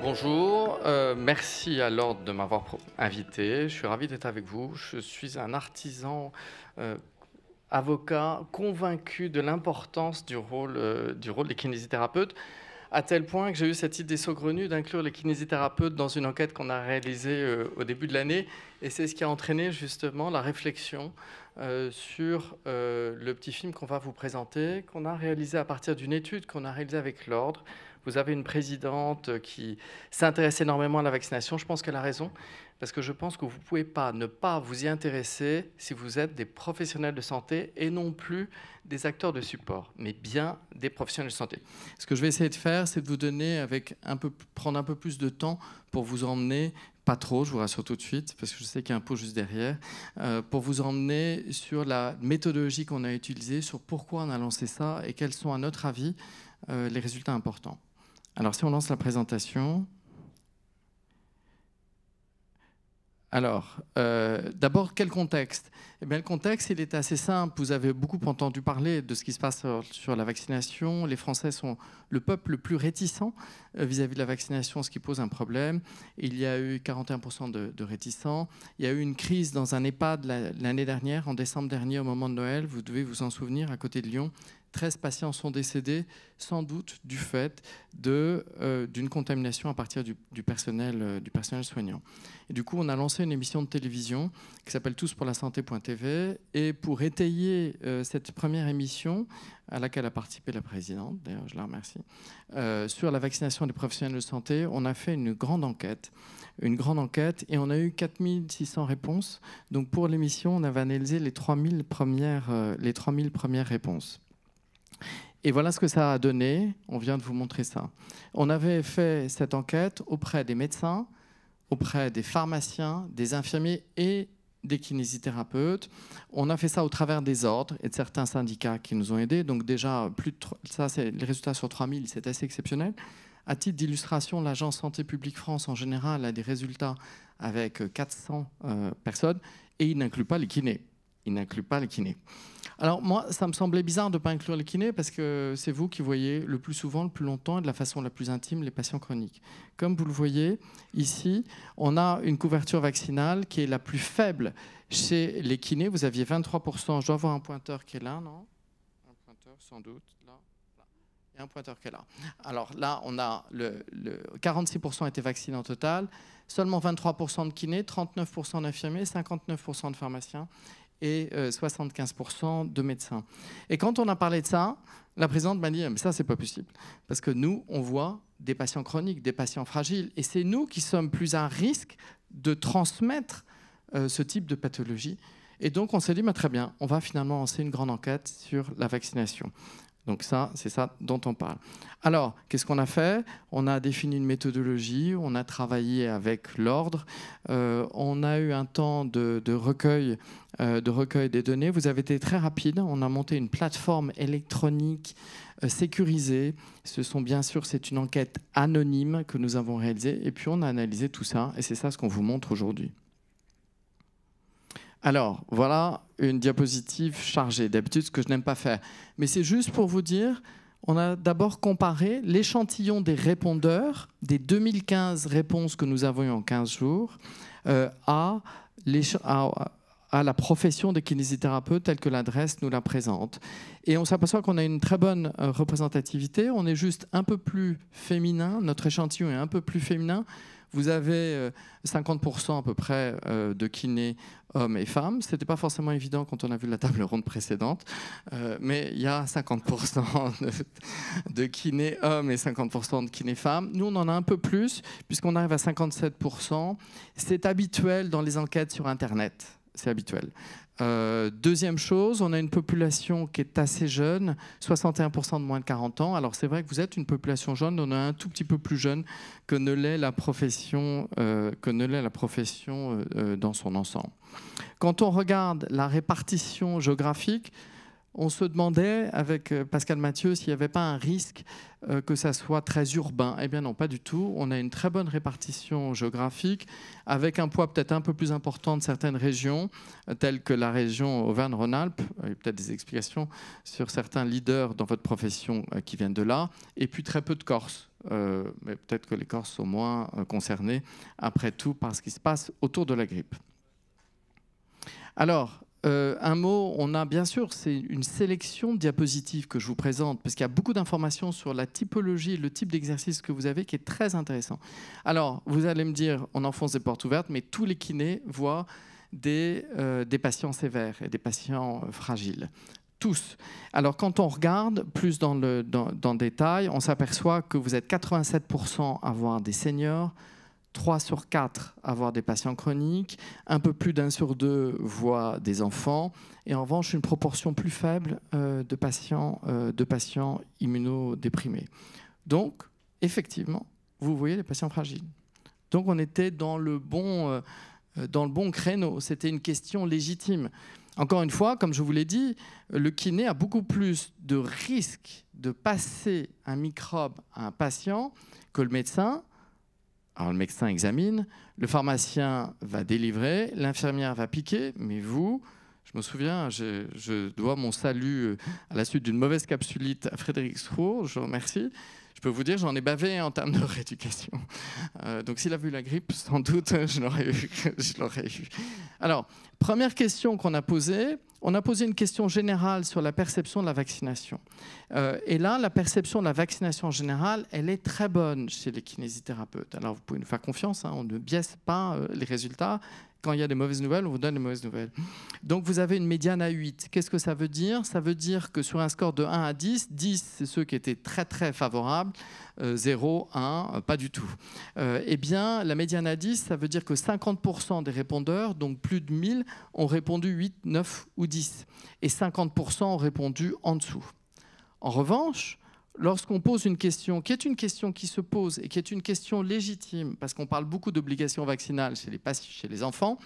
Bonjour, euh, merci à l'Ordre de m'avoir invité. Je suis ravi d'être avec vous. Je suis un artisan euh, avocat convaincu de l'importance du, euh, du rôle, des kinésithérapeutes, à tel point que j'ai eu cette idée saugrenue d'inclure les kinésithérapeutes dans une enquête qu'on a réalisée au début de l'année. Et c'est ce qui a entraîné justement la réflexion sur le petit film qu'on va vous présenter, qu'on a réalisé à partir d'une étude qu'on a réalisée avec l'Ordre vous avez une présidente qui s'intéresse énormément à la vaccination. Je pense qu'elle a raison, parce que je pense que vous ne pouvez pas ne pas vous y intéresser si vous êtes des professionnels de santé et non plus des acteurs de support, mais bien des professionnels de santé. Ce que je vais essayer de faire, c'est de vous donner, avec un prendre un peu plus de temps pour vous emmener pas trop, je vous rassure tout de suite, parce que je sais qu'il y a un pot juste derrière, euh, pour vous emmener sur la méthodologie qu'on a utilisée, sur pourquoi on a lancé ça et quels sont, à notre avis, euh, les résultats importants. Alors si on lance la présentation. Alors, euh, d'abord, quel contexte eh bien, Le contexte, il est assez simple. Vous avez beaucoup entendu parler de ce qui se passe sur la vaccination. Les Français sont le peuple le plus réticent euh, vis-à-vis de la vaccination, ce qui pose un problème. Il y a eu 41% de, réticents. Il y a eu une crise dans un EHPAD l'année dernière, en décembre dernier, au moment de Noël. Vous devez vous en souvenir, à côté de Lyon. 13 patients sont décédés, sans doute du fait euh, d'une contamination à partir du, personnel, euh, du personnel soignant. Et du coup, on a lancé une émission de télévision qui s'appelle Tous pour la santé.tv. Et pour étayer cette première émission, à laquelle a participé la présidente, d'ailleurs je la remercie, euh, sur la vaccination des professionnels de santé. On a fait une grande enquête, une grande enquête, et on a eu 4600 réponses. Donc pour l'émission, on avait analysé les 3000 premières, euh, les 3000 premières réponses. Et voilà ce que ça a donné. On vient de vous montrer ça. On avait fait cette enquête auprès des médecins, auprès des pharmaciens, des infirmiers et des kinésithérapeutes. On a fait ça au travers des ordres et de certains syndicats qui nous ont aidés. Donc déjà, plus ça, c'est, les résultats sur 3000, c'est assez exceptionnel. À titre d'illustration, l'Agence Santé publique France, en général, a des résultats avec 400 euh, euh, personnes et il n'inclut pas les kinés. Il n'inclut pas les kinés. Alors moi, ça me semblait bizarre de ne pas inclure les kinés parce que c'est vous qui voyez le plus souvent, le plus longtemps et de la façon la plus intime les patients chroniques. Comme vous le voyez ici, on a une couverture vaccinale qui est la plus faible chez les kinés. Vous aviez 23%. Je dois avoir un pointeur qui est là, non Un pointeur sans doute, là et un pointeur qui est là. Alors là, on a le, 46% étaient vaccinés en total, seulement 23% de kinés, 39% d'infirmiers, 59% de pharmaciens et 75% euh, de médecins. Et quand on a parlé de ça, la présidente m'a dit Mais ça, c'est pas possible. Parce que nous, on voit des patients chroniques, des patients fragiles. Et c'est nous qui sommes plus à risque de transmettre euh, ce type de pathologie. Et donc, on s'est dit Très bien, on va finalement lancer une grande enquête sur la vaccination. Donc ça, c'est ça dont on parle. Alors, qu'est-ce qu'on a fait On a défini une méthodologie, on a travaillé avec l'ordre, euh, on a eu un temps de, recueil, euh, de recueil des données. Vous avez été très rapide. On a monté une plateforme électronique euh, sécurisée. Ce sont bien sûr, c'est une enquête anonyme que nous avons réalisée. Et puis on a analysé tout ça, et c'est ça ce qu'on vous montre aujourd'hui. Alors, voilà une diapositive chargée. D'habitude, ce que je n'aime pas faire. Mais c'est juste pour vous dire, on a d'abord comparé l'échantillon des répondeurs, des 2015 réponses que nous avons eues en 15 jours, euh, à, la profession des kinésithérapeutes telle que l'adresse nous la présente. Et on s'aperçoit qu'on a une très bonne euh, représentativité, on est juste un peu plus féminin, notre échantillon est un peu plus féminin vous avez 50% euh, à peu près euh, de kinés hommes et femmes. Ce n'était pas forcément évident quand on a vu la table ronde précédente, euh, mais il y a 50% de, kinés hommes et 50% de kinés femmes. Nous, on en a un peu plus, puisqu'on arrive à 57%. C'est habituel dans les enquêtes sur Internet c'est habituel. Euh, deuxième chose, on a une population qui est assez jeune, 61% de moins de 40 ans. Alors c'est vrai que vous êtes une population jeune, on a un tout petit peu plus jeune que ne l'est la profession, euh, que ne l'est la profession euh, dans son ensemble. Quand on regarde la répartition géographique, on se demandait avec euh, Pascal Mathieu s'il n'y avait pas un risque euh, que ça soit très urbain. Eh bien non, pas du tout. On a une très bonne répartition géographique, avec un poids peut-être un peu plus important de certaines régions, euh, telles que la région Auvergne-Rhône-Alpes, il y a peut-être des explications sur certains leaders dans votre profession qui viennent de là, et puis très peu de Corses. mais peut-être que les Corses sont moins concernés, après tout, par ce qui se passe autour de la grippe. Alors, euh, un mot, on a bien sûr, c'est une sélection de diapositives que je vous présente, parce qu'il y a beaucoup d'informations sur la typologie, le type d'exercice que vous avez qui est très intéressant. Alors, vous allez me dire, on enfonce des portes ouvertes, mais tous les kinés voient des, euh, patients sévères et des patients euh, fragiles tous. Alors quand on regarde plus dans le, détail, on s'aperçoit que vous êtes 87% à voir des seniors, 3 sur 4 avoir des patients chroniques, un peu plus d'un sur deux voient des enfants, et en revanche une proportion plus faible euh, de, patients, euh, de patients immunodéprimés. Donc, effectivement, vous voyez les patients fragiles. Donc on était dans le bon, euh, dans le bon créneau, c'était une question légitime. Encore une fois, comme je vous l'ai dit, le kiné a beaucoup plus de risques de passer un microbe à un patient que le médecin, alors le médecin examine, le pharmacien va délivrer, l'infirmière va piquer, mais vous, je me souviens, je, dois mon salut euh, à la suite d'une mauvaise capsulite à Frédéric Strou, je vous remercie je peux vous dire, j'en ai bavé en termes de rééducation. Euh, donc s'il a vu la grippe, sans doute, je l'aurais eu. je l'aurais Alors, première question qu'on a posée, on a posé une question générale sur la perception de la vaccination. Euh, et là, la perception de la vaccination générale, elle est très bonne chez les kinésithérapeutes. Alors, vous pouvez nous faire confiance, hein, on ne biaise pas euh, les résultats, quand il y a des mauvaises nouvelles, on vous donne les mauvaises nouvelles. Donc vous avez une médiane à 8. Qu'est-ce que ça veut dire Ça veut dire que sur un score de 1 à 10, 10 c'est ceux qui étaient très très favorables, 0, euh, 1, euh, pas du tout. Euh, eh bien, la médiane à 10, ça veut dire que 50% des répondeurs, donc plus de 1000, ont répondu 8, 9 ou 10. Et 50% ont répondu en dessous. En revanche, lorsqu'on pose une question, qui est une question qui se pose et qui est une question légitime, parce qu'on parle beaucoup d'obligations vaccinales chez les, chez les enfants,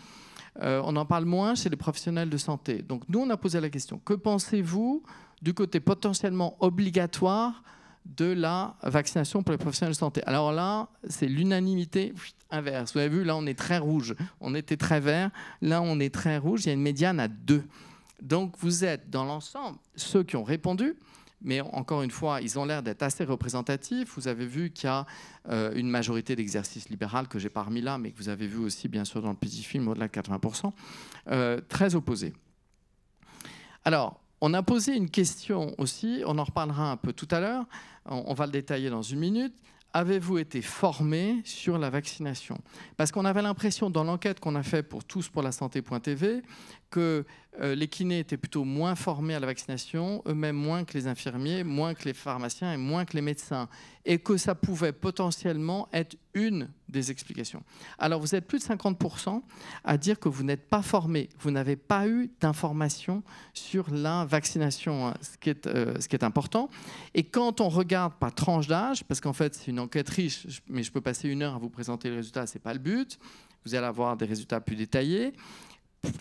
euh, on en parle moins chez les professionnels de santé. Donc nous, on a posé la question, que pensez-vous du côté potentiellement obligatoire de la vaccination pour les professionnels de santé Alors là, c'est l'unanimité inverse. Vous avez vu, là, on est très rouge. On était très vert. Là, on est très rouge. Il y a une médiane à deux. Donc vous êtes dans l'ensemble, ceux qui ont répondu, mais encore une fois, ils ont l'air d'être assez représentatifs. Vous avez vu qu'il y a euh, une majorité d'exercices libéral que j'ai pas remis là, mais que vous avez vu aussi, bien sûr, dans le petit film, au-delà de 80%, euh, très opposés. Alors, on a posé une question aussi, on en reparlera un peu tout à l'heure, on, va le détailler dans une minute, avez-vous été formé sur la vaccination Parce qu'on avait l'impression dans l'enquête qu'on a fait pour tous pour la santé.tv que euh, les kinés étaient plutôt moins formés à la vaccination, eux-mêmes moins que les infirmiers, moins que les pharmaciens et moins que les médecins, et que ça pouvait potentiellement être une des explications. Alors vous êtes plus de 50% à dire que vous n'êtes pas formés, vous n'avez pas eu d'informations sur la vaccination, hein, ce, qui est, euh, ce qui est important. Et quand on regarde par tranche d'âge, parce qu'en fait c'est une enquête riche, mais je peux passer une heure à vous présenter les résultats, ce n'est pas le but, vous allez avoir des résultats plus détaillés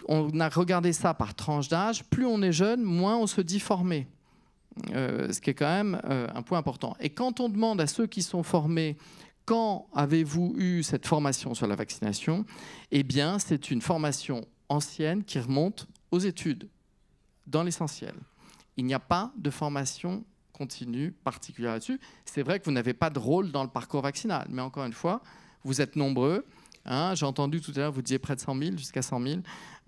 on a regardé ça par tranche d'âge, plus on est jeune, moins on se dit formé. Euh, ce qui est quand même euh, un point important. Et quand on demande à ceux qui sont formés quand avez-vous eu cette formation sur la vaccination Eh bien, c'est une formation ancienne qui remonte aux études, dans l'essentiel. Il n'y a pas de formation continue particulière là-dessus. C'est vrai que vous n'avez pas de rôle dans le parcours vaccinal, mais encore une fois, vous êtes nombreux. Hein, j'ai entendu tout à l'heure, vous disiez près de 100 000, jusqu'à 100 000.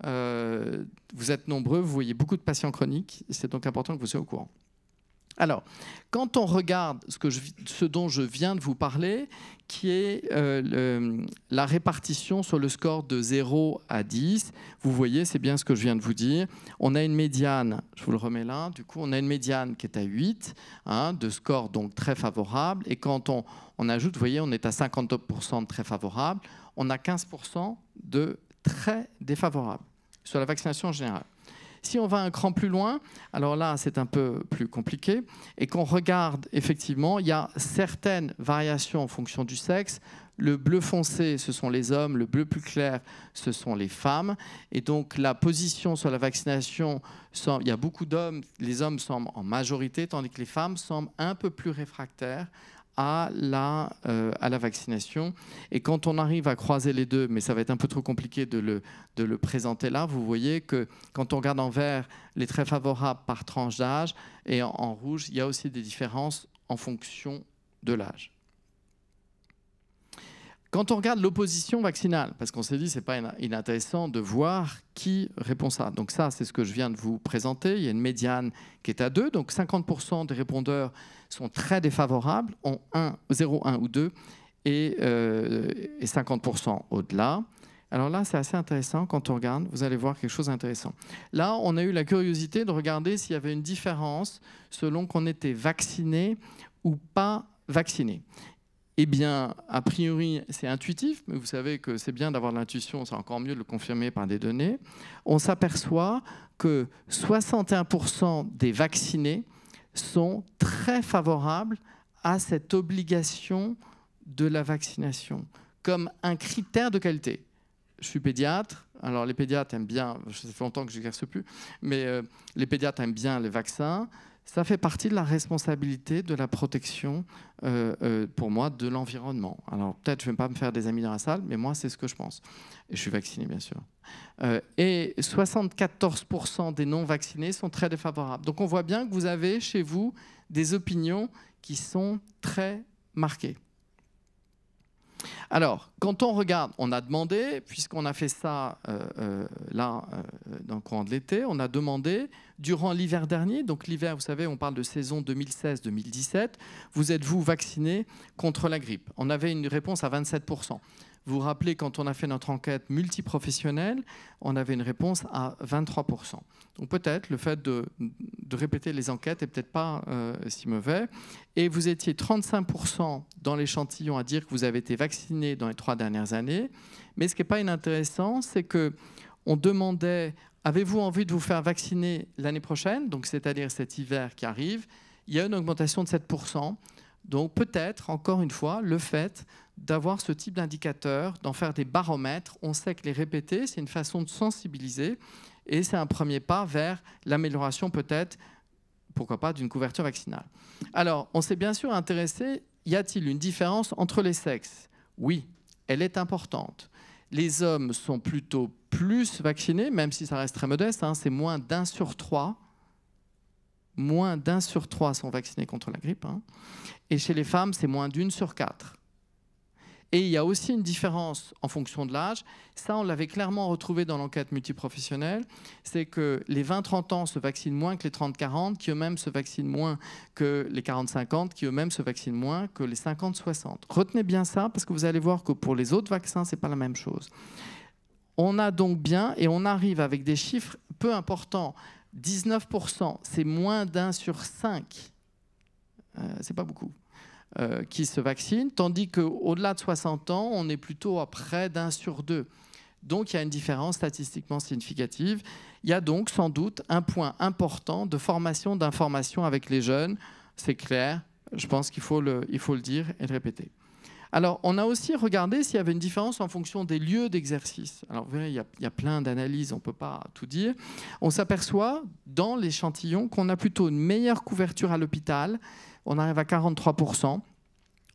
Euh, vous êtes nombreux, vous voyez beaucoup de patients chroniques. C'est donc important que vous soyez au courant. Alors, quand on regarde ce, ce, dont je viens de vous parler, qui est euh, la répartition sur le score de 0 à 10, vous voyez, c'est bien ce que je viens de vous dire. On a une médiane, je vous le remets là, du coup, on a une médiane qui est à 8, hein, de score donc très favorable. Et quand on, ajoute, vous voyez, on est à 50% de très favorable on a 15% de très défavorables sur la vaccination en général. Si on va un cran plus loin, alors là, c'est un peu plus compliqué, et qu'on regarde effectivement, il y a certaines variations en fonction du sexe. Le bleu foncé, ce sont les hommes, le bleu plus clair, ce sont les femmes. Et donc la position sur la vaccination, il y a beaucoup d'hommes, les hommes semblent en majorité, tandis que les femmes semblent un peu plus réfractaires à la, euh, à la vaccination. Et quand on arrive à croiser les deux, mais ça va être un peu trop compliqué de le, présenter là, vous voyez que quand on regarde en vert les très favorables par tranche d'âge, et en rouge, il y a aussi des différences en fonction de l'âge. Quand on regarde l'opposition vaccinale, parce qu'on s'est dit c'est pas inintéressant de voir qui répond ça. Donc ça, c'est ce que je viens de vous présenter. Il y a une médiane qui est à 2, donc 50% des répondeurs sont très défavorables, ont 1, 0, 1 ou 2, et, euh, et 50% au-delà. Alors là, c'est assez intéressant. Quand on regarde, vous allez voir quelque chose d'intéressant. Là, on a eu la curiosité de regarder s'il y avait une différence selon qu'on était vacciné ou pas vacciné eh bien, a priori, c'est intuitif, mais vous savez que c'est bien d'avoir l'intuition, c'est encore mieux de le confirmer par des données. On s'aperçoit que 61% des vaccinés sont très favorables à cette obligation de la vaccination comme un critère de qualité. Je suis pédiatre, alors les pédiatres aiment bien, ça fait longtemps que je n'exerce plus, mais euh, les pédiatres aiment bien les vaccins. Ça fait partie de la responsabilité de la protection, euh, euh, pour moi, de l'environnement. Alors peut-être je ne vais pas me faire des amis dans la salle, mais moi c'est ce que je pense. Et je suis vacciné, bien sûr. Euh, et 74% des non-vaccinés sont très défavorables. Donc on voit bien que vous avez chez vous des opinions qui sont très marquées. Alors, quand on regarde, on a demandé, puisqu'on a fait ça euh, euh, là euh, dans le courant de l'été, on a demandé durant l'hiver dernier, donc l'hiver, vous savez, on parle de saison 2016-2017, vous êtes-vous vacciné contre la grippe On avait une réponse à 27%. Vous vous rappelez, quand on a fait notre enquête multiprofessionnelle, on avait une réponse à 23%. Donc peut-être le fait de, répéter les enquêtes n'est peut-être pas euh, si mauvais. Et vous étiez 35% dans l'échantillon à dire que vous avez été vacciné dans les trois dernières années. Mais ce qui n'est pas inintéressant, c'est que on demandait avez-vous envie de vous faire vacciner l'année prochaine, donc c'est-à-dire cet hiver qui arrive Il y a une augmentation de 7%. Donc peut-être, encore une fois, le fait d'avoir ce type d'indicateur, d'en faire des baromètres, on sait que les répéter, c'est une façon de sensibiliser et c'est un premier pas vers l'amélioration peut-être, pourquoi pas, d'une couverture vaccinale. Alors, on s'est bien sûr intéressé, y a-t-il une différence entre les sexes Oui, elle est importante. Les hommes sont plutôt plus vaccinés, même si ça reste très modeste, hein, c'est moins d'un sur trois moins d'un sur trois sont vaccinés contre la grippe, hein. et chez les femmes, c'est moins d'une sur quatre. Et il y a aussi une différence en fonction de l'âge. Ça, on l'avait clairement retrouvé dans l'enquête multiprofessionnelle. C'est que les 20-30 ans se vaccinent moins que les 30-40, qui eux-mêmes se vaccinent moins que les 40-50, qui eux-mêmes se vaccinent moins que les 50-60. Retenez bien ça, parce que vous allez voir que pour les autres vaccins, ce n'est pas la même chose. On a donc bien, et on arrive avec des chiffres peu importants 19%, c'est moins d'un sur cinq, ce euh, c'est pas beaucoup, euh, qui se vaccinent, tandis qu'au-delà de 60 ans, on est plutôt à près d'un sur deux. Donc il y a une différence statistiquement significative. Il y a donc sans doute un point important de formation d'information avec les jeunes. C'est clair, je pense qu'il faut, le, faut le dire et le répéter. Alors, on a aussi regardé s'il y avait une différence en fonction des lieux d'exercice. Alors, vous il y a, plein d'analyses, on ne peut pas tout dire. On s'aperçoit dans l'échantillon qu'on a plutôt une meilleure couverture à l'hôpital. On arrive à 43%.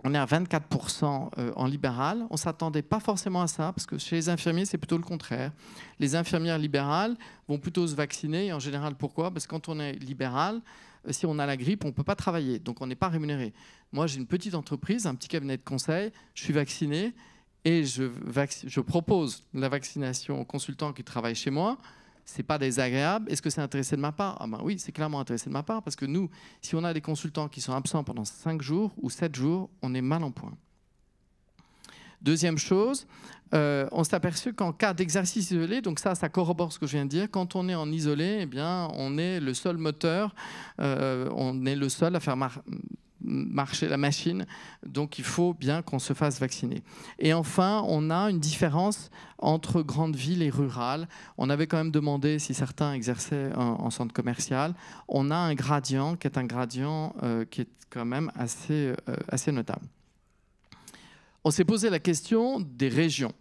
On est à 24% euh, en libéral. On ne s'attendait pas forcément à ça, parce que chez les infirmiers, c'est plutôt le contraire. Les infirmières libérales vont plutôt se vacciner. en général, pourquoi Parce que quand on est libéral, euh, si on a la grippe, on ne peut pas travailler, donc on n'est pas rémunéré. Moi, j'ai une petite entreprise, un petit cabinet de conseil, je suis vacciné et je, propose la vaccination aux consultants qui travaillent chez moi. Ce n'est pas désagréable. Est-ce que c'est intéressé de ma part Ah ben oui, c'est clairement intéressé de ma part parce que nous, si on a des consultants qui sont absents pendant 5 jours ou 7 jours, on est mal en point. Deuxième chose, euh, on s'est aperçu qu'en cas d'exercice isolé, donc ça, ça corrobore ce que je viens de dire, quand on est en isolé, eh bien, on est le seul moteur, euh, on est le seul à faire marcher la machine, donc il faut bien qu'on se fasse vacciner. Et enfin, on a une différence entre grande ville et rurale. On avait quand même demandé si certains exerçaient en, centre commercial. On a un gradient qui est un gradient euh, qui est quand même assez, assez notable on s'est posé la question des régions.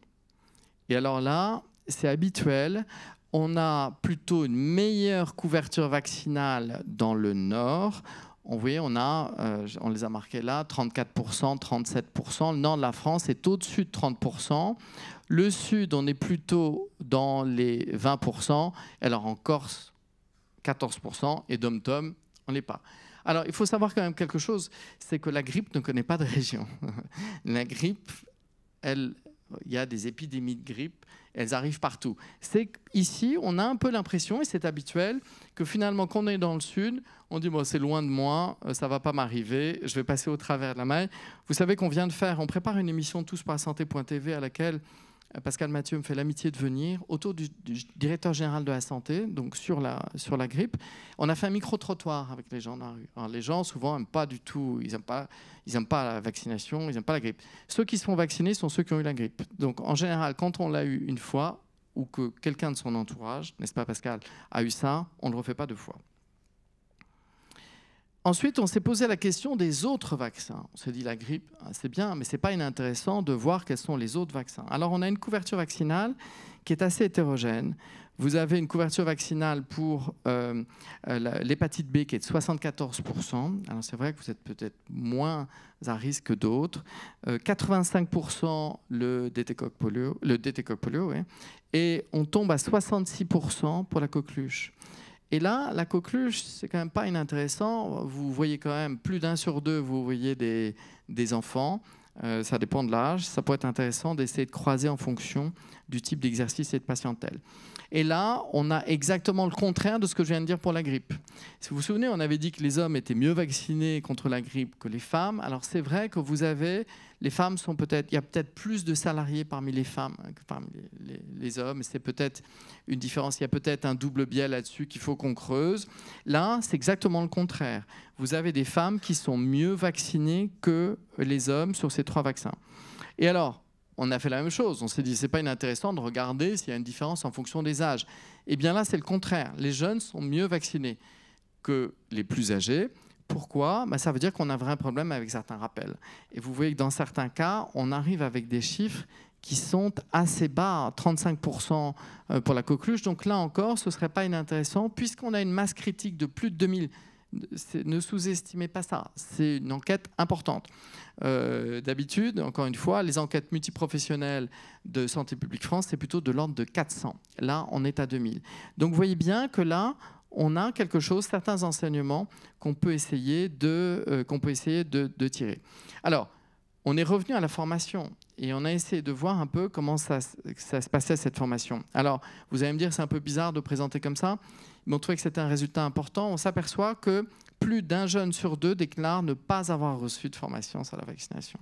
Et alors là, c'est habituel. On a plutôt une meilleure couverture vaccinale dans le nord. On, on, a, euh, on les a marqués là, 34%, 37%. Le nord de la France est au-dessus de 30%. Le sud, on est plutôt dans les 20%. Alors en Corse, 14%. Et Domtom, on n'est pas. Alors, il faut savoir quand même quelque chose, c'est que la grippe ne connaît pas de région. la grippe, elle, il y a des épidémies de grippe, elles arrivent partout. C'est ici, on a un peu l'impression, et c'est habituel, que finalement, quand on est dans le sud, on dit moi c'est loin de moi, euh, ça va pas m'arriver, je vais passer au travers de la maille. Vous savez qu'on vient de faire, on prépare une émission tous par santé.tv à laquelle Pascal Mathieu me fait l'amitié de venir, autour du, directeur général de la santé, donc sur la, sur la grippe. On a fait un micro-trottoir avec les gens dans la rue. les gens, souvent, n'aiment pas du tout, ils n'aiment pas, pas la vaccination, ils n'aiment pas la grippe. Ceux qui se font vacciner sont ceux qui ont eu la grippe. Donc, en général, quand on l'a eu une fois, ou que quelqu'un de son entourage, n'est-ce pas Pascal, a eu ça, on ne le refait pas deux fois. Ensuite, on s'est posé la question des autres vaccins. On s'est dit la grippe, ah, c'est bien, mais ce n'est pas inintéressant de voir quels sont les autres vaccins. Alors, on a une couverture vaccinale qui est assez hétérogène. Vous avez une couverture vaccinale pour euh, euh, l'hépatite B qui est de 74%. Alors c'est vrai que vous êtes peut-être moins à risque que d'autres. 85% euh, le dt polio, le polio et on tombe à 66% pour la coqueluche. Et là, la coqueluche, c'est quand même pas inintéressant. Vous voyez quand même plus d'un sur deux, vous voyez des, enfants. Euh, ça dépend de l'âge. Ça pourrait être intéressant d'essayer de croiser en fonction du type d'exercice et de patientèle. Et là, on a exactement le contraire de ce que je viens de dire pour la grippe. Si vous vous souvenez, on avait dit que les hommes étaient mieux vaccinés contre la grippe que les femmes. Alors c'est vrai que vous avez, les femmes sont peut-être, il y a peut-être plus de salariés parmi les femmes que parmi les, les hommes. C'est peut-être une différence, il y a peut-être un double biais là-dessus qu'il faut qu'on creuse. Là, c'est exactement le contraire. Vous avez des femmes qui sont mieux vaccinées que les hommes sur ces trois vaccins. Et alors, on a fait la même chose. On s'est dit, c'est pas inintéressant de regarder s'il y a une différence en fonction des âges. Eh bien là, c'est le contraire. Les jeunes sont mieux vaccinés que les plus âgés. Pourquoi bah, Ça veut dire qu'on a un vrai problème avec certains rappels. Et vous voyez que dans certains cas, on arrive avec des chiffres qui sont assez bas, 35% euh, pour la coqueluche. Donc là encore, ce ne serait pas inintéressant, puisqu'on a une masse critique de plus de 2000 ne sous-estimez pas ça. C'est une enquête importante. Euh, d'habitude, encore une fois, les enquêtes multiprofessionnelles de Santé publique France, c'est plutôt de l'ordre de 400. Là, on est à 2000. Donc, vous voyez bien que là, on a quelque chose, certains enseignements qu'on peut essayer, de, euh, qu'on peut essayer de, de tirer. Alors, on est revenu à la formation et on a essayé de voir un peu comment ça, ça se passait cette formation. Alors, vous allez me dire, c'est un peu bizarre de présenter comme ça on trouvait que c'était un résultat important, on s'aperçoit que plus d'un jeune sur deux déclare ne pas avoir reçu de formation sur la vaccination.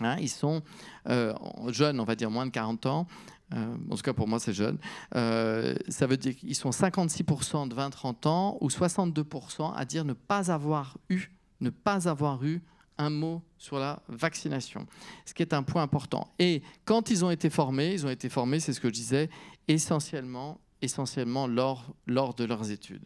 Hein, ils sont euh, jeunes, on va dire moins de 40 ans. Euh, en tout cas, pour moi, c'est jeune. Euh, ça veut dire qu'ils sont 56% de 20-30 ans ou 62% à dire ne pas avoir eu, ne pas avoir eu un mot sur la vaccination, ce qui est un point important. Et quand ils ont été formés, ils ont été formés, c'est ce que je disais, essentiellement essentiellement lors, lors de leurs études.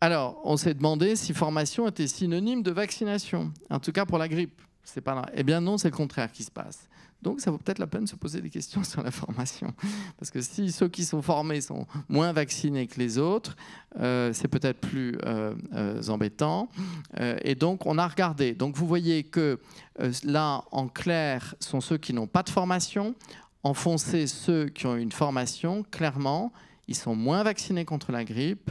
Alors, on s'est demandé si formation était synonyme de vaccination, en tout cas pour la grippe. C'est pas là. Eh bien non, c'est le contraire qui se passe. Donc ça vaut peut-être la peine de se poser des questions sur la formation. Parce que si ceux qui sont formés sont moins vaccinés que les autres, euh, c'est peut-être plus euh, euh, embêtant. et donc on a regardé. Donc vous voyez que là, en clair, sont ceux qui n'ont pas de formation enfoncer ceux qui ont une formation, clairement, ils sont moins vaccinés contre la grippe.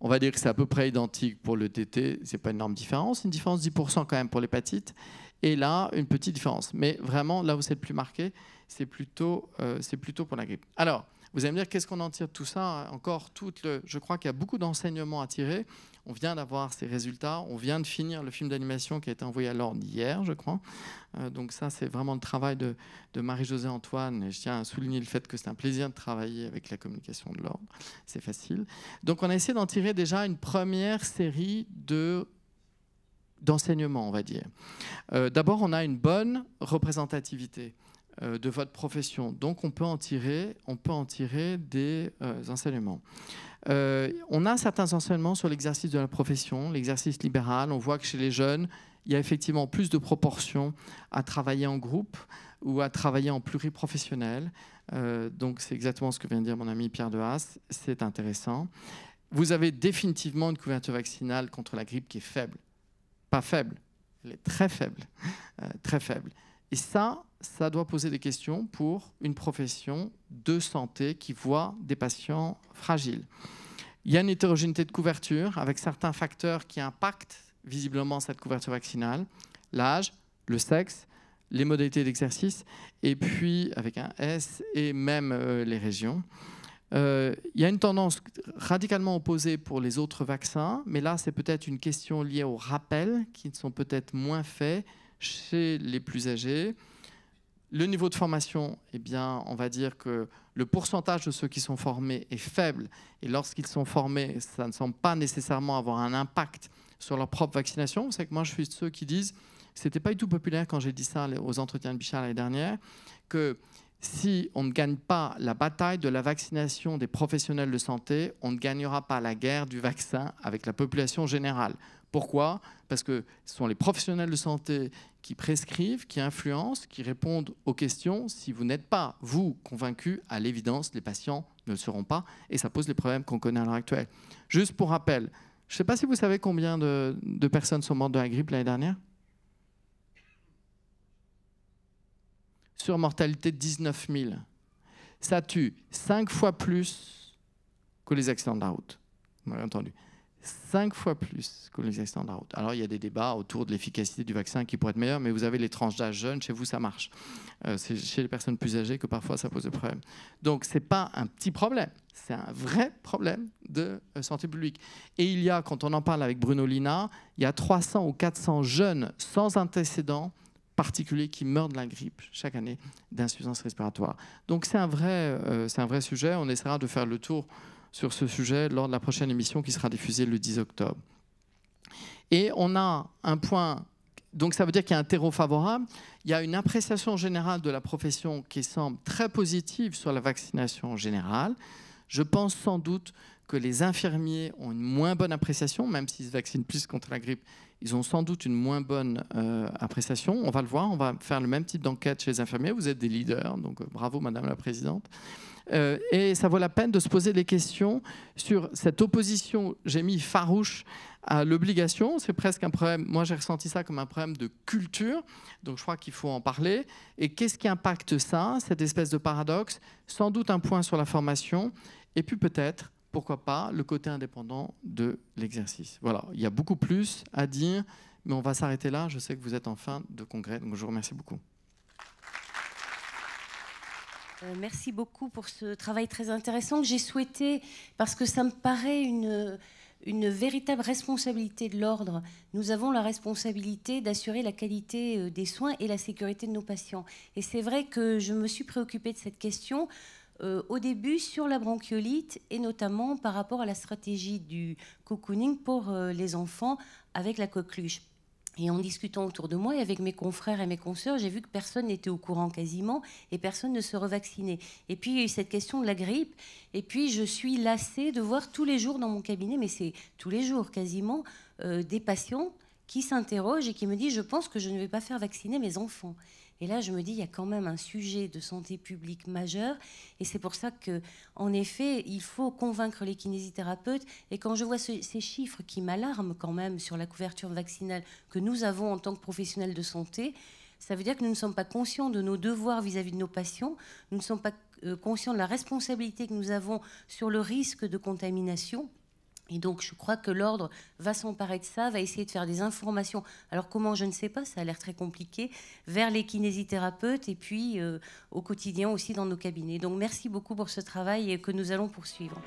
On va dire que c'est à peu près identique pour le TT, c'est pas une énorme différence, une différence de 10% quand même pour l'hépatite. Et là, une petite différence. Mais vraiment, là où c'est le plus marqué, c'est plutôt, euh, plutôt pour la grippe. Alors, vous allez me dire, qu'est-ce qu'on en tire de tout ça hein? Encore, tout le, je crois qu'il y a beaucoup d'enseignements à tirer. On vient d'avoir ces résultats, on vient de finir le film d'animation qui a été envoyé à l'ordre hier, je crois. Euh, donc ça, c'est vraiment le travail de, Marie-Josée Antoine. Et je tiens à souligner le fait que c'est un plaisir de travailler avec la communication de l'ordre. C'est facile. Donc on a essayé d'en tirer déjà une première série de on va dire. Euh, d'abord, on a une bonne représentativité. Euh, de votre profession. Donc on peut en tirer, des euh, enseignements. Euh, on a certains enseignements sur l'exercice de la profession, l'exercice libéral. On voit que chez les jeunes, il y a effectivement plus de proportions à travailler en groupe ou à travailler en pluriprofessionnel. donc c'est exactement ce que vient de dire mon ami Pierre de Haas. C'est intéressant. Vous avez définitivement une couverture vaccinale contre la grippe qui est faible. Pas faible, elle est très faible. très faible. Et ça, ça doit poser des questions pour une profession de santé qui voit des patients fragiles. Il y a une hétérogénéité de couverture avec certains facteurs qui impactent visiblement cette couverture vaccinale, l'âge, le sexe, les modalités d'exercice, et puis avec un S, et même euh, les régions. Euh, il y a une tendance radicalement opposée pour les autres vaccins, mais là c'est peut-être une question liée aux rappels qui ne sont peut-être moins faits chez les plus âgés, le niveau de formation, eh bien, on va dire que le pourcentage de ceux qui sont formés est faible. Et lorsqu'ils sont formés, ça ne semble pas nécessairement avoir un impact sur leur propre vaccination. C'est que moi, je suis de ceux qui disent, c'était pas du tout populaire quand j'ai dit ça aux entretiens de Bichard l'année dernière, que si on ne gagne pas la bataille de la vaccination des professionnels de santé, on ne gagnera pas la guerre du vaccin avec la population générale. Pourquoi Parce que ce sont les professionnels de santé qui prescrivent, qui influencent, qui répondent aux questions. Si vous n'êtes pas, vous, convaincu, à l'évidence, les patients ne le seront pas. Et ça pose les problèmes qu'on connaît à l'heure actuelle. Juste pour rappel, je ne sais pas si vous savez combien de, personnes sont mortes de la grippe l'année dernière Sur mortalité, 19 000. Ça tue 5 fois plus que les accidents de la route. Vous entendu cinq fois plus que les standards de la route. Alors il y a des débats autour de l'efficacité du vaccin qui pourrait être meilleure, mais vous avez les tranches d'âge jeune, chez vous ça marche. Euh, c'est chez les personnes plus âgées que parfois ça pose des problèmes. Donc ce n'est pas un petit problème, c'est un vrai problème de euh, santé publique. Et il y a, quand on en parle avec Bruno Lina, il y a 300 ou 400 jeunes sans antécédent particuliers qui meurent de la grippe chaque année d'insuffisance respiratoire. Donc c'est un, euh, c'est un vrai sujet, on essaiera de faire le tour sur ce sujet lors de la prochaine émission qui sera diffusée le 10 octobre. Et on a un point, donc ça veut dire qu'il y a un terreau favorable, il y a une appréciation générale de la profession qui semble très positive sur la vaccination générale. Je pense sans doute que les infirmiers ont une moins bonne appréciation, même s'ils se vaccinent plus contre la grippe, ils ont sans doute une moins bonne euh, appréciation. On va le voir, on va faire le même type d'enquête chez les infirmiers. Vous êtes des leaders, donc euh, bravo Madame la Présidente. Euh, et ça vaut la peine de se poser des questions sur cette opposition, j'ai mis farouche, à l'obligation. C'est presque un problème, moi j'ai ressenti ça comme un problème de culture, donc je crois qu'il faut en parler. Et qu'est-ce qui impacte ça, cette espèce de paradoxe Sans doute un point sur la formation, et puis peut-être, pourquoi pas, le côté indépendant de l'exercice. Voilà, il y a beaucoup plus à dire, mais on va s'arrêter là. Je sais que vous êtes en fin de congrès, donc je vous remercie beaucoup. Euh, merci beaucoup pour ce travail très intéressant que j'ai souhaité, parce que ça me paraît une, véritable responsabilité de l'ordre. Nous avons la responsabilité d'assurer la qualité euh, des soins et la sécurité de nos patients. Et c'est vrai que je me suis préoccupée de cette question euh, au début sur la bronchiolite et notamment par rapport à la stratégie du cocooning pour les enfants avec la coqueluche et en discutant autour de moi et avec mes confrères et mes consoeurs, j'ai vu que personne n'était au courant quasiment et personne ne se revaccinait. Et puis il y a eu cette question de la grippe. Et puis je suis lassée de voir tous les jours dans mon cabinet, mais c'est tous les jours quasiment, euh, des patients qui s'interroge et qui me dit Je pense que je ne vais pas faire vacciner mes enfants. Et là, je me dis, il y a quand même un sujet de santé publique majeur. Et c'est pour ça que, en effet, il faut convaincre les kinésithérapeutes. Et quand je vois ces chiffres qui m'alarment quand même sur la couverture vaccinale que nous avons en tant que professionnels de santé, ça veut dire que nous ne sommes pas conscients de nos devoirs vis à -vis de nos patients. Nous ne sommes pas euh, conscients de la responsabilité que nous avons sur le risque de contamination. Et donc, je crois que l'ordre va s'emparer de ça, va essayer de faire des informations. Alors, comment, je ne sais pas, ça a l'air très compliqué, vers les kinésithérapeutes et puis euh, au quotidien aussi dans nos cabinets. Donc, merci beaucoup pour ce travail que nous allons poursuivre.